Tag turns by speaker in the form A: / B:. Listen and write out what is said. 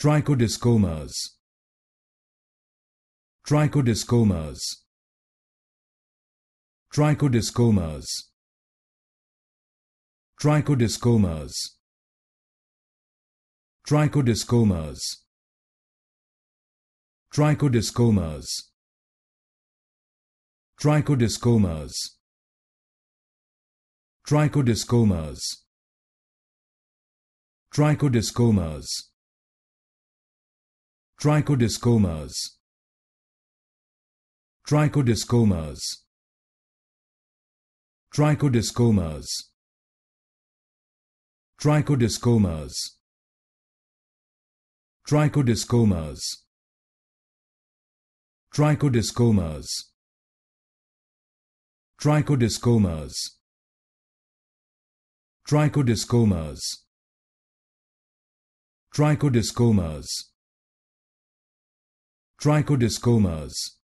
A: Trichodiscomas. Trichodiscomas. Trichodiscomas. Trichodiscomas. Trichodiscomas. Trichodiscomas. Trichodiscomas. Trichodiscomas. Trichodiscomas. Trichodiscomas. Trichodiscomas. Trichodiscomas. Trichodiscomas. Trichodiscomas. Trichodiscomas. Trichodiscomas. Trichodiscomas. Trichodiscomas trichodiscomas